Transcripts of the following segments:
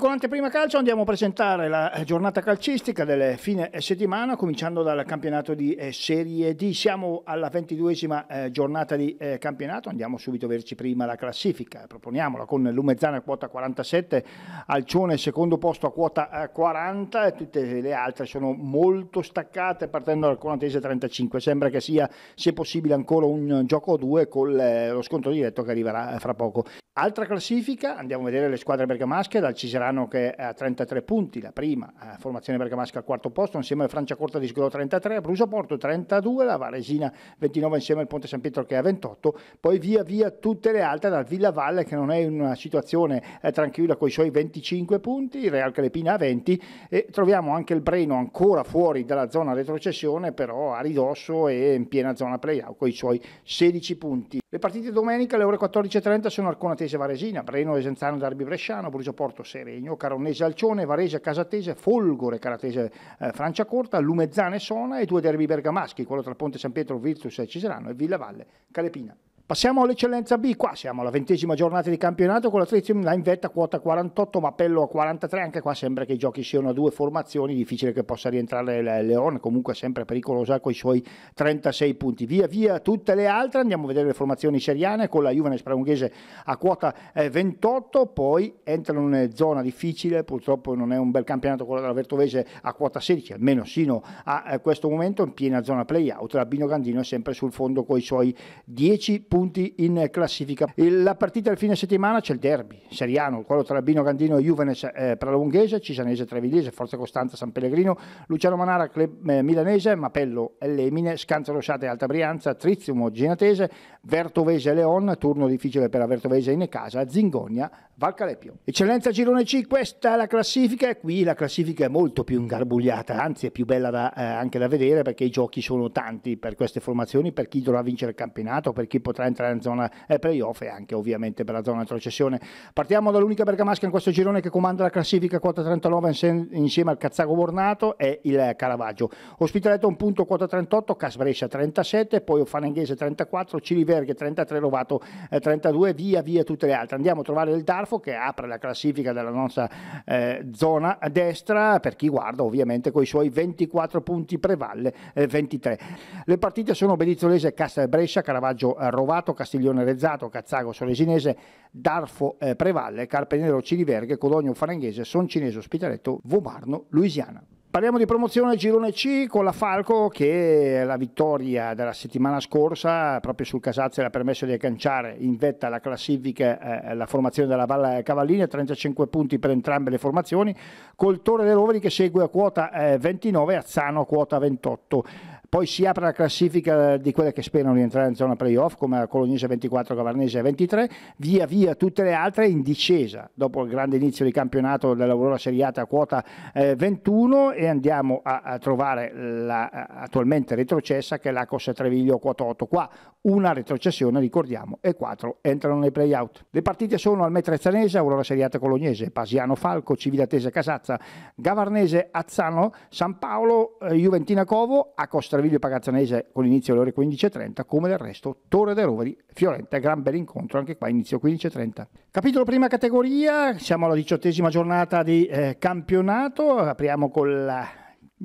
con l'anteprima calcio andiamo a presentare la eh, giornata calcistica del fine eh, settimana, cominciando dal campionato di eh, Serie D. Siamo alla ventiduesima giornata di campionato, andiamo subito a vederci prima la classifica, proponiamola con Lumezzana a quota 47, Alcione secondo posto a quota 40 e tutte le altre sono molto staccate partendo dal 40 35, sembra che sia se possibile ancora un gioco o due con lo scontro diretto che arriverà fra poco. Altra classifica, andiamo a vedere le squadre bergamasche dal Ciserano Cassano che ha 33 punti, la prima, eh, formazione bergamasca al quarto posto, insieme a Francia Corta di Sgro 33, Bruso Porto 32, la Varesina 29 insieme al Ponte San Pietro che è a 28, poi via via tutte le altre dal Villa Valle che non è in una situazione eh, tranquilla con i suoi 25 punti, il Real Calepina a 20 e troviamo anche il Breno ancora fuori dalla zona retrocessione però a ridosso e in piena zona playout con i suoi 16 punti. Le partite domenica alle ore 14.30 sono Arconatese Varesina, Breno Esenzano Darbi Bresciano, Brugio Porto Seregno, Caronese Alcione, Varese Casatese, Folgore Caratese eh, Franciacorta, Lumezzane Sona e due derby bergamaschi, quello tra Ponte San Pietro Virtus e Ciserano e Villa Valle Calepina. Passiamo all'eccellenza B, qua siamo alla ventesima giornata di campionato con la Trezio Milan in vetta quota 48, Mappello a 43, anche qua sembra che i giochi siano a due formazioni, difficile che possa rientrare Leone, comunque sempre pericolosa con i suoi 36 punti. Via via tutte le altre, andiamo a vedere le formazioni seriane con la Juventus Praunghese a quota 28, eh, poi entrano in zona difficile, purtroppo non è un bel campionato quello della Vertovese a quota 16, almeno sino a eh, questo momento in piena zona play-out, la Bino Gandino è sempre sul fondo con i suoi 10 punti punti in classifica. La partita del fine settimana c'è il derby seriano, quello tra Albino Gandino e Juvenes eh, Pralunghese, Cisanese Trevidese, Forza Costanza San Pellegrino, Luciano Manara Club eh, Milanese, Mapello e Lemine, Scanza Rossate Alta Brianza, Triziumo Ginatese, Vertovese Leon, turno difficile per la Vertovese in casa, Zingonia Val Calepio. Eccellenza Girone C, questa è la classifica e qui la classifica è molto più ingarbugliata, anzi è più bella da, eh, anche da vedere perché i giochi sono tanti per queste formazioni, per chi dovrà vincere il campionato, per chi potrà entrare in zona eh, playoff e anche ovviamente per la zona retrocessione. Partiamo dall'unica bergamasca in questo girone che comanda la classifica quota 39 insieme al Cazzago Bornato e il Caravaggio. Ospitaletto un punto quota 38, Cas Brescia 37, poi Ofanenghese 34, Ciliverghe 33, Rovato eh, 32, via via tutte le altre. Andiamo a trovare il Darf Schiaffo che apre la classifica della nostra eh, zona destra per chi guarda ovviamente con i suoi 24 punti prevalle eh, 23. Le partite sono Bedizzolese Castel Brescia, Caravaggio eh, Rovato, Castiglione Rezzato, Cazzago Solesinese, Darfo eh, Prevalle, Carpenero Ciriverghe, Codogno Faranghese, Soncinese Ospitaletto, Vomarno Louisiana. Parliamo di promozione al girone C con la Falco che la vittoria della settimana scorsa proprio sul Casazze l'ha permesso di agganciare in vetta la classifica eh, la formazione della Valle Cavallini, 35 punti per entrambe le formazioni, col Torre dei Roveri che segue a quota eh, 29 e Azzano a quota 28. Poi si apre la classifica di quelle che sperano di entrare in zona playoff, come la Colognese 24, Cavarnese 23, via via tutte le altre in discesa, dopo il grande inizio di campionato dell'Aurora Seriata a quota eh, 21 e andiamo a, a trovare la eh, attualmente retrocessa che è l'Acos Treviglio quota 8. Qua una retrocessione, ricordiamo, e 4 entrano nei playout. Le partite sono al Metrezzanese, Aurora Seriata Colognese, Pasiano Falco, Cividatese Casazza, Gavarnese Azzano, San Paolo, eh, Juventina Covo, Acos Treviglio Treviglio Pagazzanese con inizio alle ore 15.30, come del resto Torre dei Roveri Fiorenta, gran bel incontro anche qua inizio 15.30. Capitolo prima categoria, siamo alla diciottesima giornata di eh, campionato, apriamo con la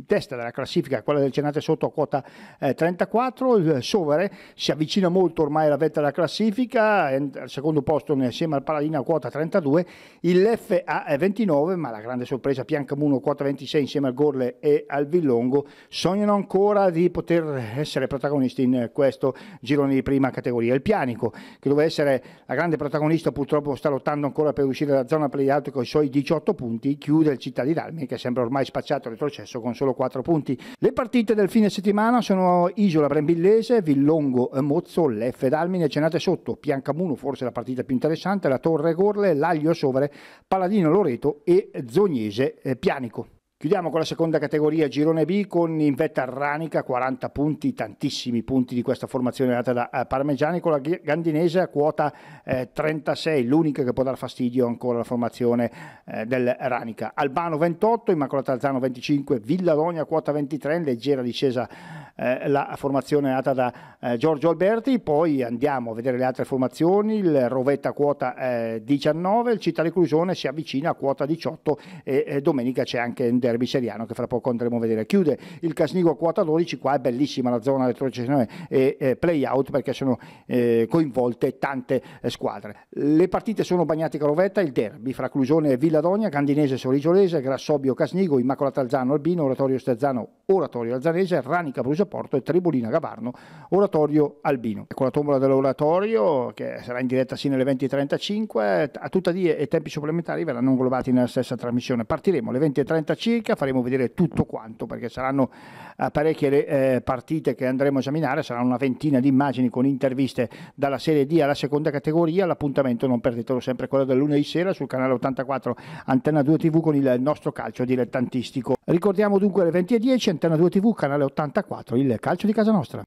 testa della classifica, quella del Cenate sotto a quota eh, 34, il Sovere si avvicina molto ormai alla vetta della classifica, al secondo posto insieme al Paladino a quota 32, il FA è 29, ma la grande sorpresa Piancamuno quota 26 insieme al Gorle e al Villongo sognano ancora di poter essere protagonisti in questo girone di prima categoria. Il Pianico, che doveva essere la grande protagonista, purtroppo sta lottando ancora per uscire dalla zona play-out con i suoi 18 punti, chiude il Città di Dalmi, che sembra ormai spacciato il retrocesso con solo solo 4 punti. Le partite del fine settimana sono Isola Brembillese, Villongo Mozzo, Leffe Dalmine, Cenate Sotto, Piancamuno, forse la partita più interessante, la Torre Gorle, Laglio Sovere, Paladino Loreto e Zognese eh, Pianico. Chiudiamo con la seconda categoria, girone B, con in vetta Ranica, 40 punti, tantissimi punti di questa formazione nata da eh, Parmegiani, con la Gandinese a quota eh, 36, l'unica che può dar fastidio ancora alla formazione eh, del Ranica. Albano 28, Immacolata Alzano 25, Villadogna quota 23, in leggera discesa eh, la formazione nata da eh, Giorgio Alberti, poi andiamo a vedere le altre formazioni, il Rovetta quota 19, eh, il Città di Clusone si avvicina a quota 18 e domenica c'è anche derby seriano che fra poco andremo a vedere. Chiude il Casnigo quota 12, qua è bellissima la zona retrocessione e eh, play-out perché sono eh, coinvolte tante eh, squadre. Le partite sono Bagnati Carovetta, il derby fra Clusione e Villadogna, Candinese Sorigiolese, Grassobbio Casnigo, Immacolata Alzano Albino, Oratorio Stezzano, Oratorio Alzanese, Ranica Brusaporto e Tribolina Gavarno, Oratorio Albino. Con la tombola dell'Oratorio che sarà in diretta sino alle 20.35, a tuttadie e tempi supplementari verranno inglobati nella stessa trasmissione. Partiremo alle 20.35 classifica, faremo vedere tutto quanto perché saranno eh, parecchie le eh, partite che andremo a esaminare, saranno una ventina di immagini con interviste dalla Serie D alla seconda categoria, l'appuntamento non perdetelo sempre quello del lunedì sera sul canale 84 Antenna 2 TV con il nostro calcio dilettantistico. Ricordiamo dunque alle 20.10 Antenna 2 TV, canale 84, il calcio di casa nostra.